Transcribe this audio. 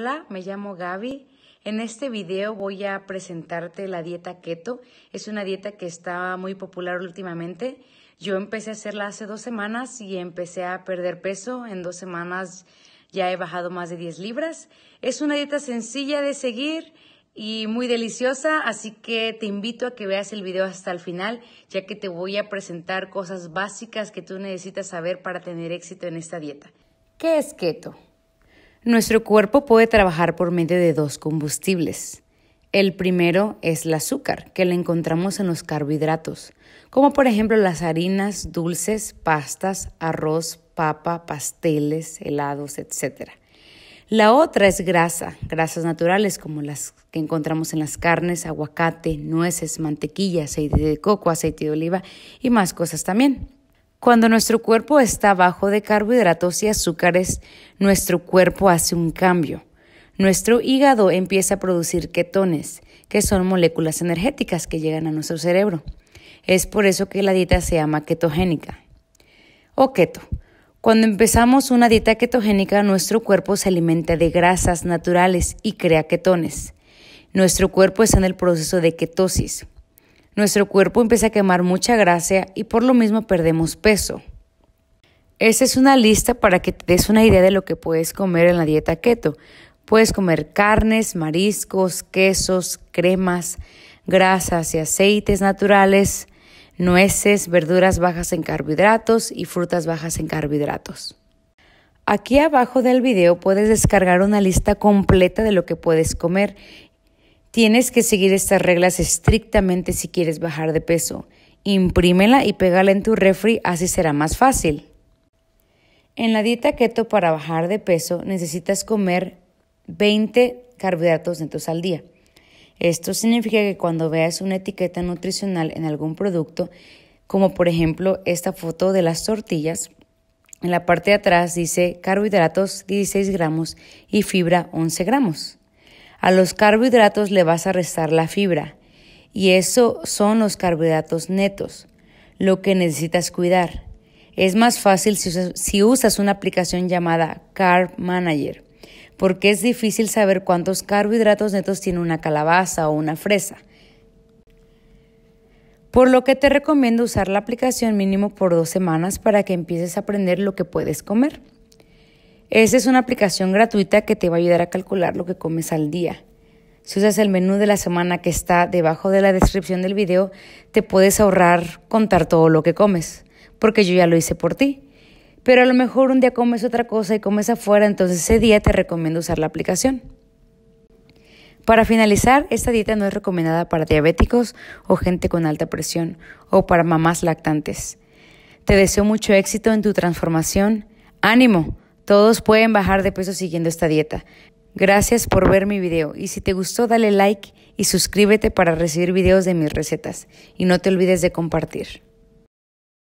Hola, me llamo Gaby. En este video voy a presentarte la dieta keto. Es una dieta que está muy popular últimamente. Yo empecé a hacerla hace dos semanas y empecé a perder peso. En dos semanas ya he bajado más de 10 libras. Es una dieta sencilla de seguir y muy deliciosa, así que te invito a que veas el video hasta el final, ya que te voy a presentar cosas básicas que tú necesitas saber para tener éxito en esta dieta. ¿Qué es keto? Nuestro cuerpo puede trabajar por medio de dos combustibles. El primero es el azúcar, que le encontramos en los carbohidratos, como por ejemplo las harinas, dulces, pastas, arroz, papa, pasteles, helados, etc. La otra es grasa, grasas naturales como las que encontramos en las carnes, aguacate, nueces, mantequilla, aceite de coco, aceite de oliva y más cosas también. Cuando nuestro cuerpo está bajo de carbohidratos y azúcares, nuestro cuerpo hace un cambio. Nuestro hígado empieza a producir ketones, que son moléculas energéticas que llegan a nuestro cerebro. Es por eso que la dieta se llama ketogénica o keto. Cuando empezamos una dieta ketogénica, nuestro cuerpo se alimenta de grasas naturales y crea ketones. Nuestro cuerpo está en el proceso de ketosis. Nuestro cuerpo empieza a quemar mucha grasa y por lo mismo perdemos peso. Esta es una lista para que te des una idea de lo que puedes comer en la dieta keto. Puedes comer carnes, mariscos, quesos, cremas, grasas y aceites naturales, nueces, verduras bajas en carbohidratos y frutas bajas en carbohidratos. Aquí abajo del video puedes descargar una lista completa de lo que puedes comer Tienes que seguir estas reglas estrictamente si quieres bajar de peso. Imprímela y pégala en tu refri, así será más fácil. En la dieta keto para bajar de peso necesitas comer 20 carbohidratos netos al día. Esto significa que cuando veas una etiqueta nutricional en algún producto, como por ejemplo esta foto de las tortillas, en la parte de atrás dice carbohidratos 16 gramos y fibra 11 gramos. A los carbohidratos le vas a restar la fibra y eso son los carbohidratos netos, lo que necesitas cuidar. Es más fácil si usas, una aplicación llamada Carb Manager, porque es difícil saber cuántos carbohidratos netos tiene una calabaza o una fresa. Por lo que te recomiendo usar la aplicación mínimo por dos semanas para que empieces a aprender lo que puedes comer. Esa es una aplicación gratuita que te va a ayudar a calcular lo que comes al día. Si usas el menú de la semana que está debajo de la descripción del video, te puedes ahorrar contar todo lo que comes, porque yo ya lo hice por ti. Pero a lo mejor un día comes otra cosa y comes afuera, entonces ese día te recomiendo usar la aplicación. Para finalizar, esta dieta no es recomendada para diabéticos o gente con alta presión o para mamás lactantes. Te deseo mucho éxito en tu transformación. Ánimo, todos pueden bajar de peso siguiendo esta dieta. Gracias por ver mi video y si te gustó dale like y suscríbete para recibir videos de mis recetas y no te olvides de compartir.